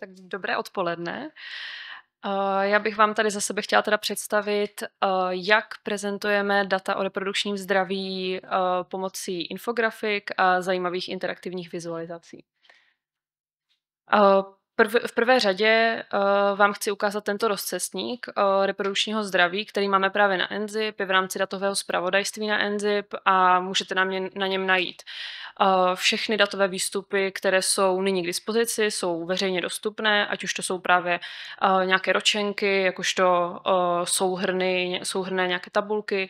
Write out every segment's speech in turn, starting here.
Tak dobré odpoledne. Eh, já bych vám tady za sebe chtěla teda představit, eh, jak prezentujeme data o reprodukčním zdraví eh, pomocí infografik a zajímavých interaktivních vizualizací prv, v prvé řadě uh, vám chci ukázat tento rozcestník uh, reprodukčního zdraví, který máme právě na Enzip, je v rámci datového zpravodajství na Enzip a můžete na, mě, na něm najít eh, všechny datové výstupy, které jsou nyní k dispozici, jsou veřejně dostupné, ať už to jsou právě nějaké ročenky, jakožto souhrny, souhrné nějaké tabulky,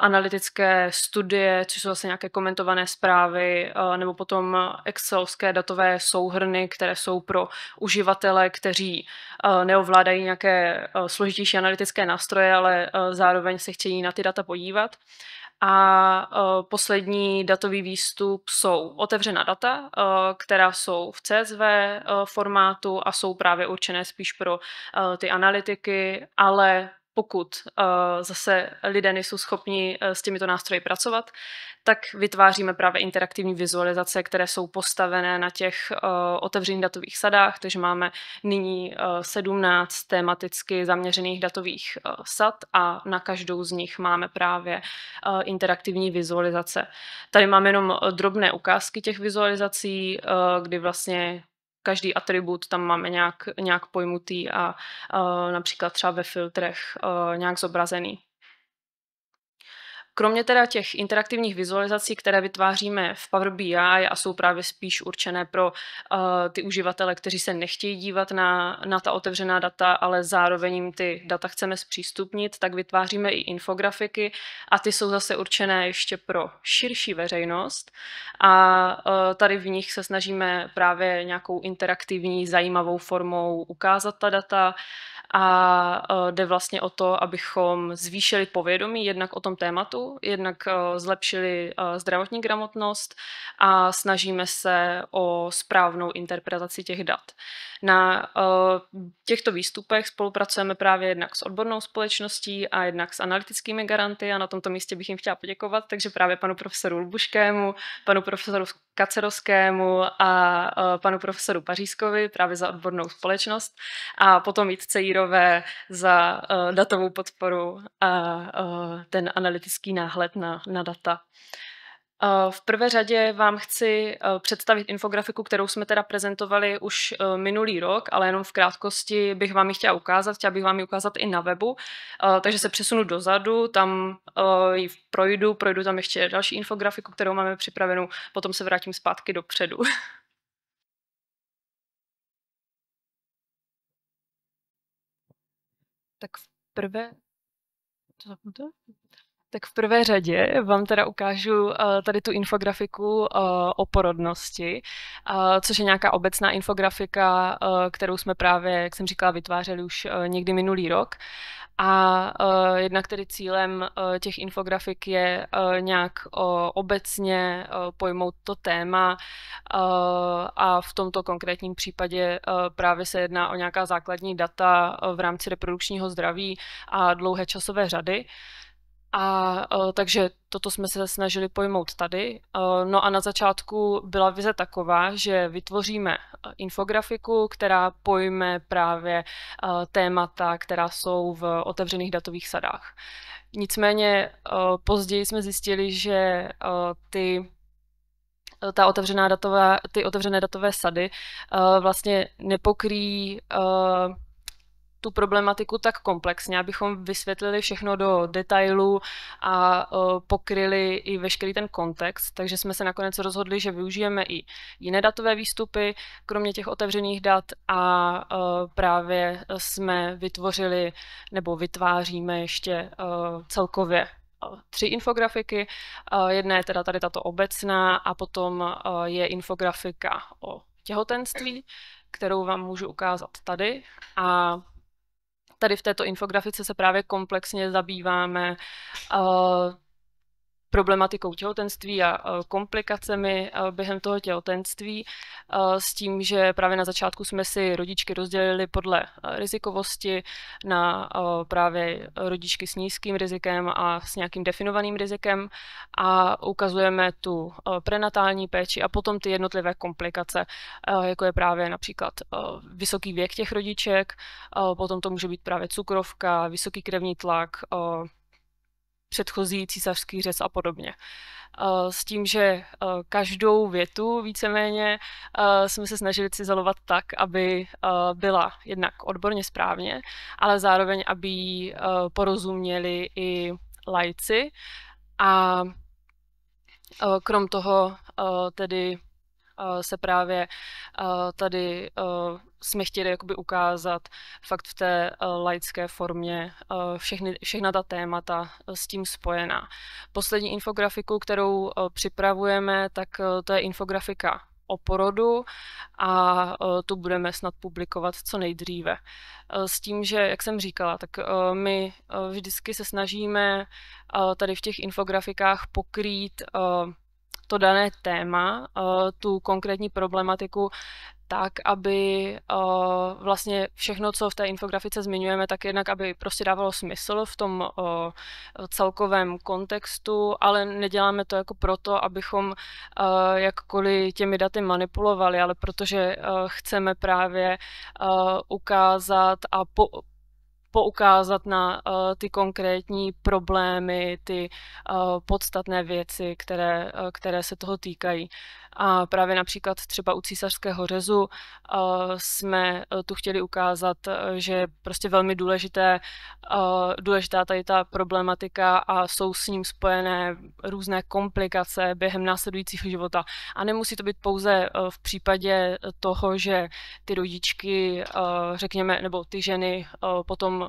analytické studie, což jsou zase nějaké komentované zprávy, nebo potom excelovské datové souhrny, které jsou pro uživatele, kteří eh, neovládají nějaké eh, složitější analytické nástroje, ale eh, zároveň se chtějí na ty data podívat. A poslední datový výstup jsou otevřená data, která jsou v CSV formátu a jsou právě určené spíš pro ty analytiky, ale pokud eh, zase lidé nejsou schopni eh, s těmito nástroji pracovat, tak vytváříme právě interaktivní vizualizace, které jsou postavené na těch eh, otevřených datových sadách, takže máme nyní 17 tematicky zaměřených datových sad a na každou z nich máme právě interaktivní vizualizace. Tady máme jenom drobné ukázky těch vizualizací, kdy vlastně každý atribut tam máme nějak, nějak pojmutý a uh, například třeba ve filtrech uh, nějak zobrazený. Kromě teda těch interaktivních vizualizací, které vytváříme v Power BI a jsou právě spíš určené pro uh, ty uživatele, kteří se nechtějí dívat na, na ta otevřená data, ale zároveň jim ty data chceme zpřístupnit, tak vytváříme i infografiky a ty jsou zase určené ještě pro širší veřejnost a uh, tady v nich se snažíme právě nějakou interaktivní, zajímavou formou ukázat ta data a uh, jde vlastně o to, abychom zvýšili povědomí jednak o tom tématu, jednak eh, zlepšili eh, zdravotní gramotnost a snažíme se o správnou interpretaci těch dat. Na eh, těchto výstupech spolupracujeme právě jednak s odbornou společností a jednak s analytickými garanty a na tomto místě bych jim chtěla poděkovat, takže právě panu profesoru Lubuškému, panu profesoru Kacerovskému a e, panu profesoru Pařískovi právě za odbornou společnost a potom Jitce Jírové za e, datovou podporu a e, ten analytický náhled na, na data. Eh, v prvé řadě vám chci eh, představit infografiku, kterou jsme teda prezentovali už eh, minulý rok, ale jenom v krátkosti bych vám ji chtěla ukázat. Chtěla bych vám ji ukázat i na webu, takže se přesunu dozadu, tam ji projdu, projdu tam ještě další infografiku, kterou máme připravenou, potom se vrátím zpátky dopředu. Tak v prvé... To zapnuté? Tak v prvé řadě vám teda ukážu eh, tady tu infografiku eh, o porodnosti, eh, což je nějaká obecná infografika, kterou jsme právě, jak jsem říkala, vytvářeli už někdy minulý rok. A jednak tedy cílem těch infografik je nějak obecně pojmout to téma a v tomto konkrétním případě právě se jedná o nějaká základní data v rámci reprodukčního zdraví a dlouhé časové řady. A e, takže toto jsme se snažili pojmout tady. E, no a na začátku byla vize taková, že vytvoříme e, infografiku, která pojme právě témata, která jsou v otevřených datových sadách. Nicméně později jsme zjistili, že ty ta otevřená datová, ty otevřené datové sady vlastně nepokrýjí tu problematiku tak komplexně, abychom vysvětlili všechno do detailů a e, pokryli i veškerý ten kontext, takže jsme se nakonec rozhodli, že využijeme i jiné datové výstupy, kromě těch otevřených dat a e, právě jsme vytvořili nebo vytváříme ještě e, celkově tři infografiky. Jedna je teda tady tato obecná a potom je infografika o těhotenství, kterou vám můžu ukázat tady. A tady v této infografice se právě komplexně zabýváme uh, problematikou těhotenství a komplikacemi během toho těhotenství s tím, že právě na začátku jsme si rodičky rozdělili podle rizikovosti na právě rodičky s nízkým rizikem a s nějakým definovaným rizikem a ukazujeme tu prenatální péči a potom ty jednotlivé komplikace, jako je právě například vysoký věk těch rodiček, potom to může být právě cukrovka, vysoký krevní tlak, předchozí císařský řez a podobně. Eh, s tím, že eh, každou větu víceméně eh, jsme se snažili cizelovat tak, aby byla jednak odborně správně, ale zároveň, aby ji porozuměli i lajci. A krom toho tedy Eh, se právě eh, tady eh, jsme chtěli jakoby ukázat fakt v té laické formě všechny, všechna ta témata s tím spojená. Poslední infografiku, kterou připravujeme, tak to je infografika o porodu a tu budeme snad publikovat co nejdříve. S tím, že, jak jsem říkala, tak my vždycky se snažíme tady v těch infografikách pokrýt to dané téma, eh, tu konkrétní problematiku, tak, aby eh, vlastně všechno, co v té infografice zmiňujeme, tak jednak, aby prostě dávalo smysl v tom eh, celkovém kontextu, ale neděláme to jako proto, abychom jakkoliv těmi daty manipulovali, ale protože chceme právě ukázat a po, poukázat na uh, ty konkrétní problémy, ty uh, podstatné věci, které, uh, které se toho týkají. A právě například třeba u císařského řezu eh, jsme eh, tu chtěli ukázat, eh, že je prostě velmi důležité, důležitá tady ta problematika a jsou s ním spojené různé komplikace během následujícího života. A nemusí to být pouze v případě toho, že ty rodičky, řekněme, nebo ty ženy potom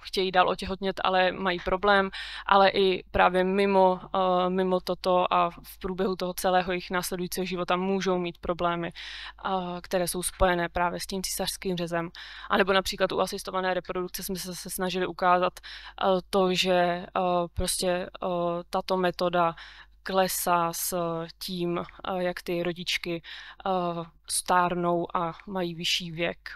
chtějí dál otěhotnět, ale mají problém, ale i právě mimo, mimo toto a v průběhu toho celého jejich následujícího budoucího života můžou mít problémy, které jsou spojené právě s tím císařským řezem. A nebo například u asistované reprodukce jsme se snažili ukázat to, že prostě tato metoda klesá s tím, jak ty rodičky stárnou a mají vyšší věk.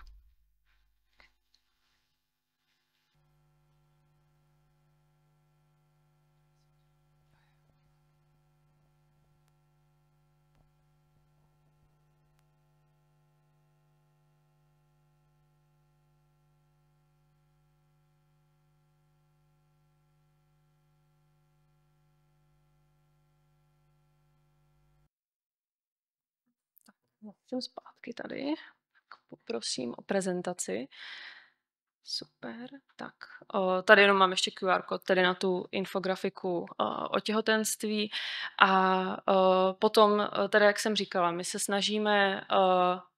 vrátím zpátky tady. Tak poprosím o prezentaci. Super, tak o, tady jenom mám ještě QR kód, tady na tu infografiku o, o těhotenství a o, potom, tady jak jsem říkala, my se snažíme o,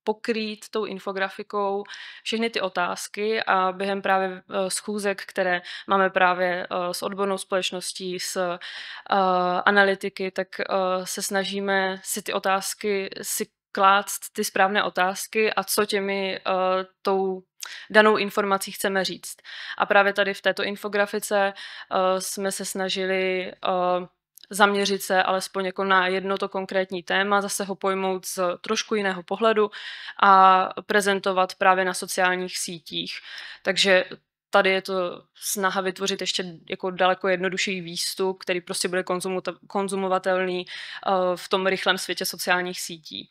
pokrýt tou infografikou všechny ty otázky a během právě schůzek, které máme právě s odbornou společností, s analytiky, tak se snažíme si ty otázky si klást ty správné otázky a co těmi uh, tou danou informací chceme říct. A právě tady v této infografice uh, jsme se snažili uh, zaměřit se alespoň jako na jedno to konkrétní téma, zase ho pojmout z trošku jiného pohledu a prezentovat právě na sociálních sítích. Takže tady je to snaha vytvořit ještě jako daleko jednodušší výstup, který prostě bude konzumovatelný v tom rychlém světě sociálních sítí.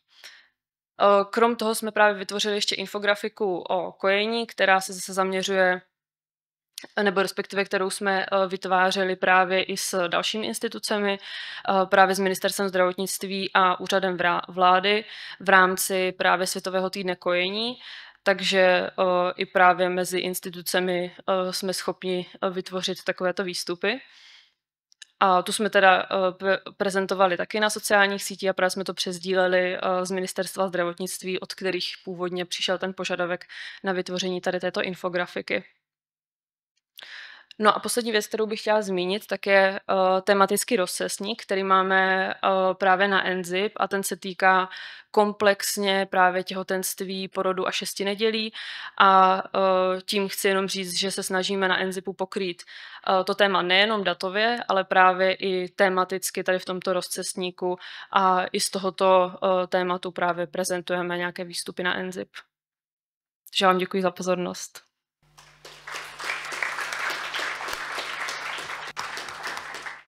Krom toho jsme právě vytvořili ještě infografiku o kojení, která se zase zaměřuje nebo respektive kterou jsme vytvářeli právě i s dalšími institucemi, právě s Ministerstvem zdravotnictví a úřadem vlády v rámci právě Světového týdne kojení. Takže i právě mezi institucemi jsme schopni vytvořit takovéto výstupy. A tu jsme teda eh, prezentovali taky na sociálních sítích a právě jsme to přezdíleli eh, z Ministerstva zdravotnictví, od kterých původně přišel ten požadavek na vytvoření tady této infografiky. No a poslední věc, kterou bych chtěla zmínit, tak je uh, tematický rozcesník, který máme uh, právě na Enzip a ten se týká komplexně právě těhotenství, porodu a šesti nedělí a uh, tím chci jenom říct, že se snažíme na Enzipu pokrýt uh, to téma nejenom datově, ale právě i tematicky tady v tomto rozcesníku a i z tohoto uh, tématu právě prezentujeme nějaké výstupy na Enzip. Takže vám děkuji za pozornost.